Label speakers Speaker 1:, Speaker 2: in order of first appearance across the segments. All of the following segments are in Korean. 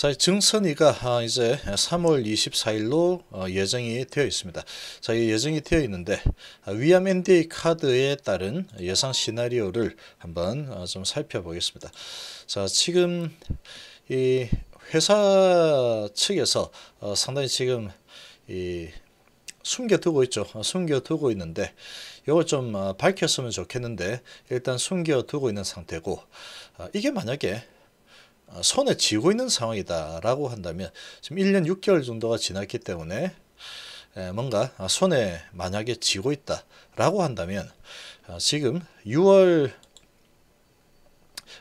Speaker 1: 자, 증선이가 아, 이제 3월 24일로 어, 예정이 되어 있습니다. 자, 예정이 되어 있는데 아, 위암 NDA 카드에 따른 예상 시나리오를 한번 어, 좀 살펴보겠습니다. 자, 지금 이 회사 측에서 어, 상당히 지금 이 숨겨두고 있죠. 숨겨두고 있는데 이걸 좀 밝혔으면 좋겠는데 일단 숨겨두고 있는 상태고 이게 만약에 어, 손에 쥐고 있는 상황이다라고 한다면 지금 1년 6개월 정도가 지났기 때문에 뭔가 어, 손에 만약에 쥐고 있다라고 한다면 어, 지금 6월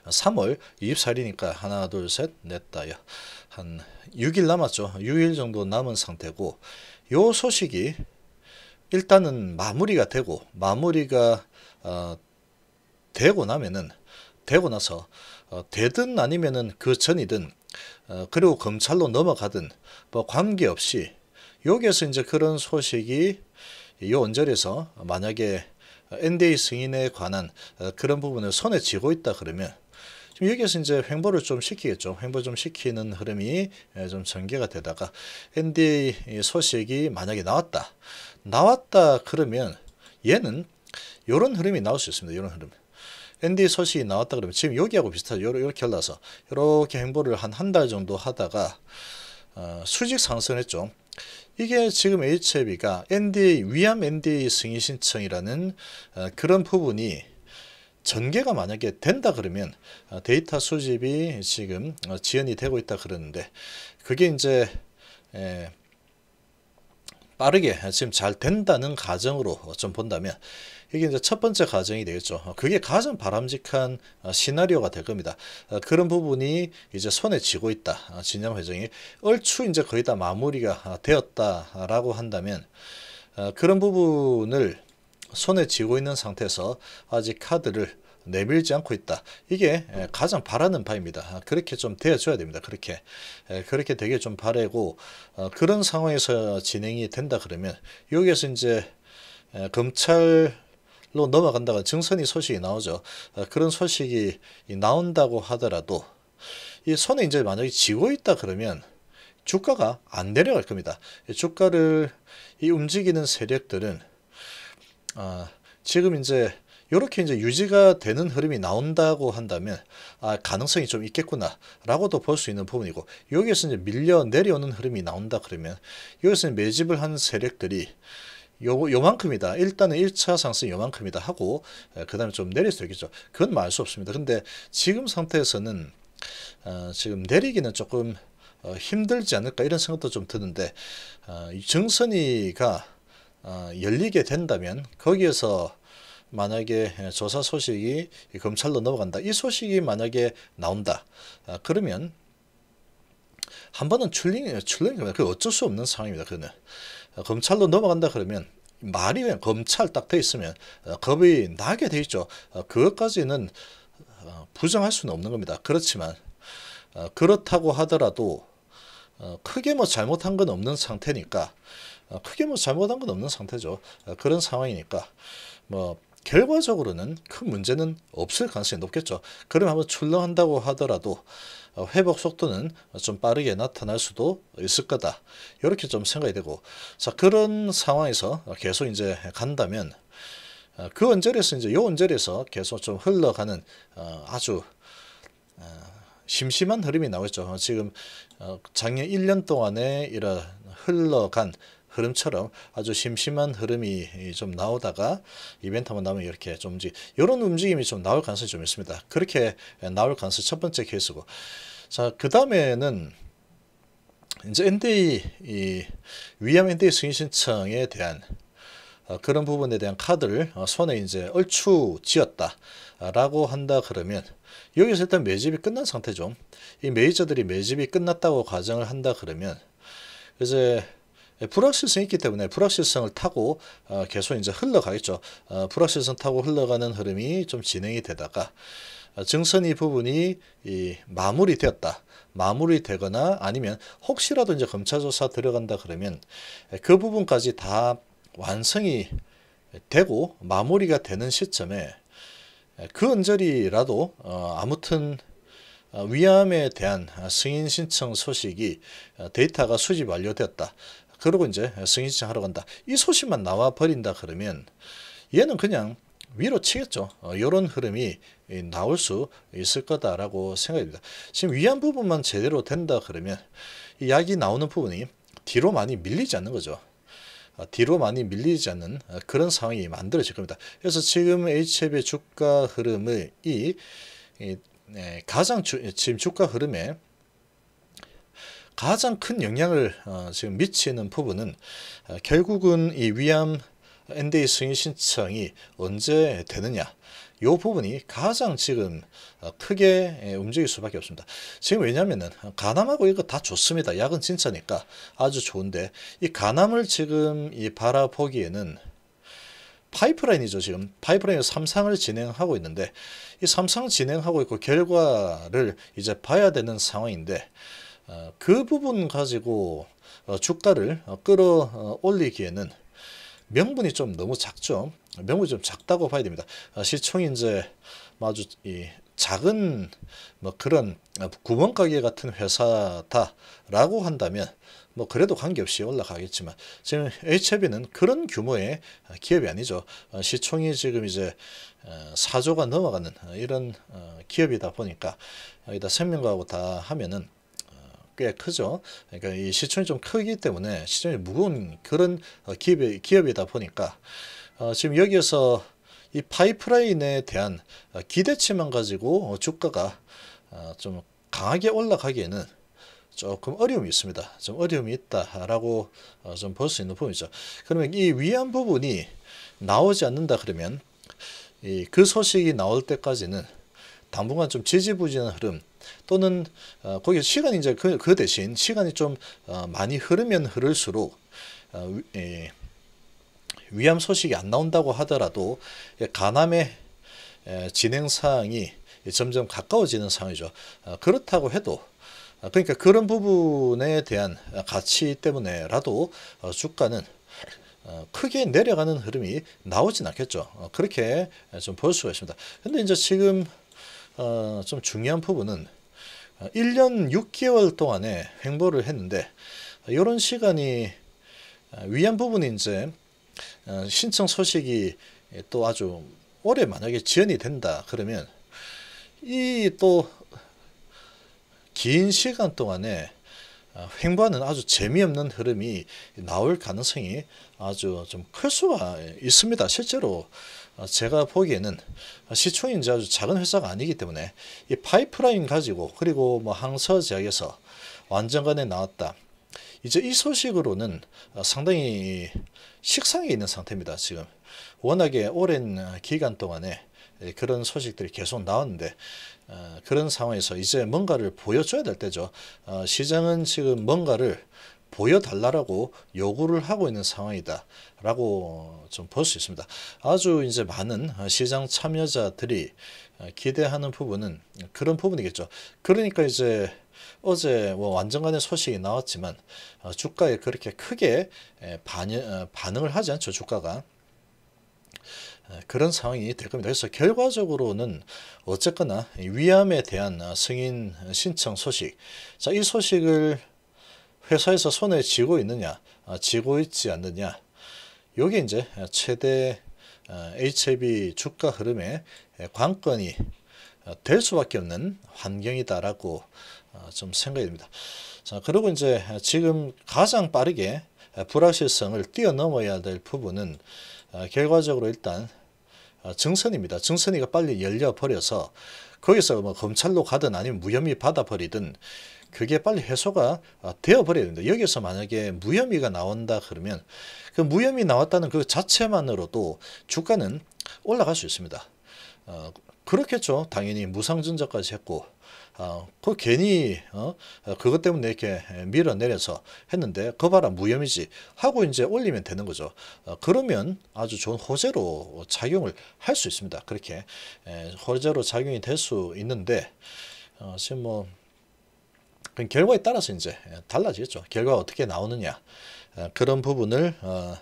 Speaker 1: 3월 24일이니까 하나 둘셋 넷다 한 6일 남았죠. 6일 정도 남은 상태고 요 소식이 일단은 마무리가 되고 마무리가 어, 되고 나면은 되고 나서 어, 되든 아니면은 그 전이든 어, 그리고 검찰로 넘어가든 뭐 관계없이 여기에서 이제 그런 소식이 이 원절에서 만약에 NDA 승인에 관한 어, 그런 부분을 손에 쥐고 있다 그러면 지금 여기에서 이제 횡보를 좀 시키겠죠. 횡보 좀 시키는 흐름이 예, 좀 전개가 되다가 NDA 소식이 만약에 나왔다. 나왔다 그러면 얘는 이런 흐름이 나올 수 있습니다. 이런 흐름. 앤디 소식이 나왔다 그러면 지금 여기하고 비슷하죠. 이렇게 올라서 이렇게 행보를 한 한 달 정도 하다가 어, 수직 상승했죠. 이게 지금 HIV가 NDA, 위암 NDA 승인 신청이라는 어, 그런 부분이 전개가 만약에 된다 그러면 어, 데이터 수집이 지금 어, 지연이 되고 있다 그러는데 그게 이제 에, 빠르게 지금 잘 된다는 가정으로 좀 본다면 이게 이제 첫 번째 과정이 되겠죠. 어, 그게 가장 바람직한 어, 시나리오가 될 겁니다. 어, 그런 부분이 이제 손에 쥐고 있다. 진영 회장이 얼추 이제 거의 다 마무리가 되었다라고 한다면 그런 부분을 손에 쥐고 있는 상태에서 아직 카드를 내밀지 않고 있다. 이게 가장 바라는 바입니다. 아, 그렇게 좀 되어줘야 됩니다. 그렇게 그렇게 되게 좀 바래고 그런 상황에서 진행이 된다 그러면 여기에서 이제 검찰 로 넘어간다가 증선이 소식이 나오죠. 아, 그런 소식이 나온다고 하더라도 이 손에 이제 만약에 지고 있다 그러면 주가가 안 내려갈 겁니다. 주가를 이 움직이는 세력들은 아, 지금 이제 이렇게 이제 유지가 되는 흐름이 나온다고 한다면 아, 가능성이 좀 있겠구나라고도 볼 수 있는 부분이고 여기에서 이제 밀려 내려오는 흐름이 나온다 그러면 여기서 매집을 한 세력들이 요, 요만큼이다. 일단은 1차 상승 요만큼이다 하고 그 다음에 좀 내릴 수 있겠죠. 그건 말수 없습니다. 근데 지금 상태에서는 어, 지금 내리기는 조금 어, 힘들지 않을까 이런 생각도 좀 드는데 어, 증선이가 어, 열리게 된다면 거기에서 만약에 조사 소식이 검찰로 넘어간다. 이 소식이 만약에 나온다. 아, 그러면 한 번은 출렁, 이 출렁이, 그 어쩔 수 없는 상황입니다. 그는 거 어, 검찰로 넘어간다 그러면 말이 왜 검찰 딱 돼 있으면 어, 겁이 나게 돼 있죠. 어, 그것까지는 부정할 수는 없는 겁니다. 그렇지만 그렇다고 하더라도 크게 뭐 잘못한 건 없는 상태니까 크게 뭐 잘못한 건 없는 상태죠. 그런 상황이니까 뭐 결과적으로는 큰 문제는 없을 가능성이 높겠죠. 그럼 한번 출렁한다고 하더라도 회복 속도는 좀 빠르게 나타날 수도 있을 거다. 이렇게 좀 생각이 되고 자 그런 상황에서 계속 이제 간다면 어, 그 언저리에서 이제 요 언저리에서 계속 좀 흘러가는 어, 아주 어, 심심한 흐름이 나오겠죠. 지금 작년 1년 동안에 이런 흘러간 흐름처럼 아주 심심한 흐름이 좀 나오다가 이벤트만 나면 이렇게 좀 이제 이런 움직임이 좀 나올 가능성이 좀 있습니다. 그렇게 나올 가능성이 첫 번째 케이스고 자그 다음에는 이제 NDA 이 위암 NDA 승인 신청에 대한 어, 그런 부분에 대한 카드를 어, 손에 이제 얼추 쥐었다라고 한다 그러면 여기서 일단 매집이 끝난 상태죠. 이 매니저들이 매집이 끝났다고 가정을 한다 그러면 이제 예, 불확실성이 있기 때문에 불확실성을 타고 어, 계속 이제 흘러가겠죠. 어, 불확실성 타고 흘러가는 흐름이 좀 진행이 되다가 어, 증선이 부분이 이 마무리되었다. 마무리되거나 아니면 혹시라도 이제 검찰 조사 들어간다 그러면 예, 그 부분까지 다 완성이 되고 마무리가 되는 시점에 예, 그 언저리라도 어, 아무튼 어, 위암에 대한 승인 신청 소식이 어, 데이터가 수집 완료되었다. 그러고 이제 승인신청 하러 간다. 이 소식만 나와 버린다 그러면 얘는 그냥 위로 치겠죠. 이런 어, 흐름이 나올 수 있을 거다라고 생각입니다. 지금 위안 부분만 제대로 된다 그러면 이 약이 나오는 부분이 뒤로 많이 밀리지 않는 거죠. 어, 뒤로 많이 밀리지 않는 어, 그런 상황이 만들어질 겁니다. 그래서 지금 HF의 주가 흐름을 이, 이 네, 가장 주, 지금 주가 흐름에 가장 큰 영향을 어, 지금 미치는 부분은 어, 결국은 이 위암 NDA 승인 신청이 언제 되느냐 이 부분이 가장 지금 어, 크게 예, 움직일 수밖에 없습니다. 지금 왜냐면은 간암하고 이거 다 좋습니다. 약은 진짜니까 아주 좋은데 이 간암을 지금 이 바라보기에는 파이프라인이죠 지금 파이프라인 삼상을 진행하고 있는데 이 삼상 진행하고 있고 결과를 이제 봐야 되는 상황인데 어, 그 부분 가지고 어, 주가를 어, 끌어올리기에는 명분이 좀 너무 작죠. 명분이 좀 작다고 봐야 됩니다. 시총이 이제 아주 이 작은 뭐 그런 구멍가게 같은 회사다라고 한다면 뭐 그래도 관계없이 올라가겠지만 지금 HB는 그런 규모의 기업이 아니죠. 시총이 지금 이제 4조가 넘어가는 이런 기업이다 보니까 여기다 생명과하고 다 하면은 꽤 크죠. 그러니까 이 시총이 좀 크기 때문에 시총이 무거운 그런 어, 기업이, 기업이다 보니까 어, 지금 여기에서 이 파이프라인에 대한 어, 기대치만 가지고 어, 주가가 좀 강하게 올라가기에는 조금 어려움이 있습니다. 좀 어려움이 있다라고 좀 볼 수 있는 부분이죠. 그러면 이 위안 부분이 나오지 않는다 그러면 이 그 소식이 나올 때까지는 당분간 좀 지지부진한 흐름, 또는 어, 거기 시간이 이제 그, 그 대신 시간이 좀 어, 많이 흐르면 흐를수록 어, 예, 위암 소식이 안 나온다고 하더라도 예, 간암의 에, 예, 진행 상황이 점점 가까워지는 상황이죠. 어, 그렇다고 해도 어, 그러니까 그런 부분에 대한 가치 때문에라도 어, 주가는 어, 크게 내려가는 흐름이 나오진 않겠죠. 어, 그렇게 좀 볼 수가 있습니다. 근데 이제 지금 어, 좀 중요한 부분은 1년 어, 6개월 동안에 횡보를 했는데 이런 시간이 어, 위안 부분이 이제 어, 신청 소식이 또 아주 오래 만약에 지연이 된다 그러면 이 또 긴 시간 동안에 횡보하는 아주 재미없는 흐름이 나올 가능성이 아주 좀 클 수가 있습니다. 실제로 아, 제가 보기에는 시총이지 아주 작은 회사가 아니기 때문에 이 파이프라인 가지고 그리고 뭐 항서 제약에서 완전간에 나왔다. 이제 이 소식으로는 아, 상당히 식상에 있는 상태입니다. 지금 워낙에 오랜 기간 동안에 예, 그런 소식들이 계속 나왔는데 아, 그런 상황에서 이제 뭔가를 보여줘야 될 때죠. 시장은 지금 뭔가를 보여달라라고 요구를 하고 있는 상황이다라고 좀 볼 수 있습니다. 아주 이제 많은 시장 참여자들이 기대하는 부분은 그런 부분이겠죠. 그러니까 이제 어제 뭐 완전간의 소식이 나왔지만 어, 주가에 그렇게 크게 어, 반응을 하지 않죠. 주가가. 그런 상황이 될 겁니다. 그래서 결과적으로는 어쨌거나 위암에 대한 승인 신청 소식, 자이 소식을 회사에서 손에 쥐고 있느냐, 어, 쥐고 있지 않느냐. 요게 이제 최대 어, HLB 주가 흐름의 관건이 어, 될 수밖에 없는 환경이다라고 좀 생각이 듭니다. 자, 그리고 이제 지금 가장 빠르게 불확실성을 뛰어넘어야 될 부분은 결과적으로 일단 증선입니다. 증선이가 빨리 열려버려서 거기서 뭐 검찰로 가든 아니면 무혐의 받아버리든 그게 빨리 해소가 아, 되어버려야 된다. 여기서 만약에 무혐의가 나온다 그러면 그 무혐의 나왔다는 그 자체만으로도 주가는 올라갈 수 있습니다. 어, 그렇겠죠. 당연히 무상증자까지 했고 어, 그 괜히 어, 그것 때문에 이렇게 밀어내려서 했는데 그 봐라 무혐의지 하고 이제 올리면 되는 거죠. 어, 그러면 아주 좋은 호재로 작용을 할 수 있습니다. 그렇게 에, 호재로 작용이 될 수 있는데 어, 지금 뭐 그 결과에 따라서 이제 달라지겠죠. 결과가 어떻게 나오느냐 어, 그런 부분을 어,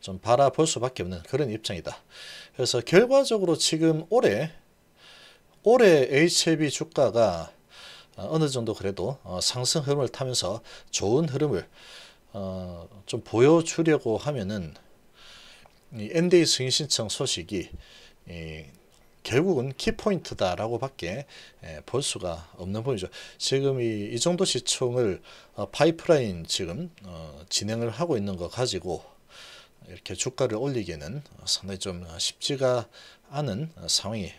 Speaker 1: 좀 바라볼 수밖에 없는 그런 입장이다. 그래서 결과적으로 지금 올해 올해 HLB 주가가 어, 어느 정도 그래도 어, 상승 흐름을 타면서 좋은 흐름을 어, 좀 보여주려고 하면은 NDA 승인 신청 소식이 결국은 키포인트다라고 밖에 예, 볼 수가 없는 부분이죠. 지금 이, 이 정도 시총을 파이프라인 지금 진행을 하고 있는 것 가지고 이렇게 주가를 올리기는 상당히 좀 쉽지가 않은 상황이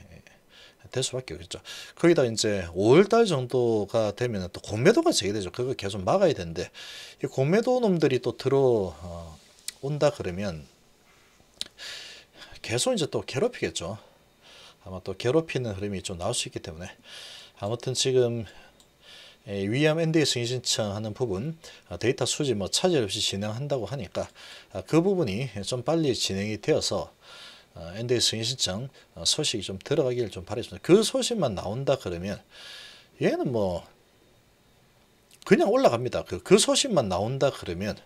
Speaker 1: 될 수밖에 없겠죠. 거기다 이제 5월달 정도가 되면 또 공매도가 제기되죠. 그걸 계속 막아야 되는데 이 공매도 놈들이 또 들어온다 어, 그러면 계속 이제 또 괴롭히겠죠. 아마 또 괴롭히는 흐름이 좀 나올 수 있기 때문에 아무튼 지금 위암 NDA 승인 신청하는 부분 어, 데이터 수집 뭐 차질 없이 진행한다고 하니까 아, 그 부분이 좀 빨리 진행이 되어서 어, 엔드의 승인 신청 어, 소식이 좀 들어가기를 좀바겠습니다그 소식만 나온다 그러면 얘는 뭐 그냥 올라갑니다. 그, 그 소식만 나온다 그러면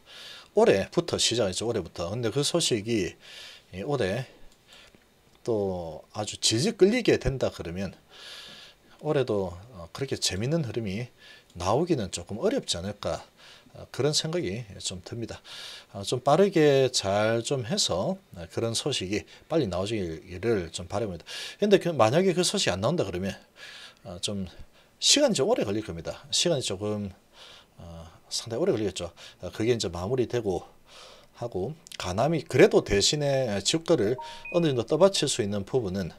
Speaker 1: 올해부터 시작했죠. 올해부터. 근데 그 소식이 예, 올해 또 아주 질질 끌리게 된다 그러면 올해도 어, 그렇게 재밌는 흐름이 나오기는 조금 어렵지 않을까 어, 그런 생각이 좀 듭니다. 어, 좀 빠르게 잘 좀 해서 어, 그런 소식이 빨리 나오기를 좀 바랍니다. 근데 그 만약에 그 소식이 안 나온다 그러면 좀 시간이 좀 오래 걸릴 겁니다. 시간이 조금 상당히 오래 걸리겠죠. 그게 이제 마무리되고 하고 가남이 그래도 대신에 지옥가를 어느 정도 떠받칠 수 있는 부분은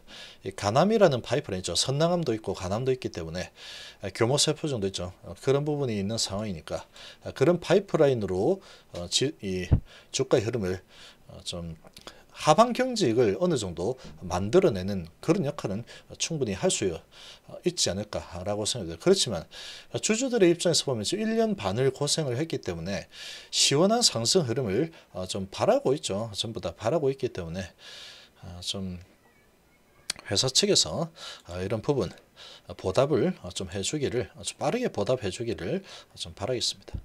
Speaker 1: 가남이라는 파이프라인 있죠. 선남함도 있고 가남도 있기 때문에 규모 세포정도 있죠. 어, 그런 부분이 있는 상황이니까 그런 파이프라인으로 어, 지, 이 주가 흐름을 어, 좀 하방 경제익을 어느 정도 만들어내는 그런 역할은 충분히 할 수 있지 않을까라고 생각돼요. 그렇지만 주주들의 입장에서 보면 지금 1년 반을 고생을 했기 때문에 시원한 상승 흐름을 좀 바라고 있죠. 전부 다 바라고 있기 때문에 좀 회사 측에서 이런 부분 보답을 좀 해주기를 빠르게 보답해주기를 좀 바라겠습니다.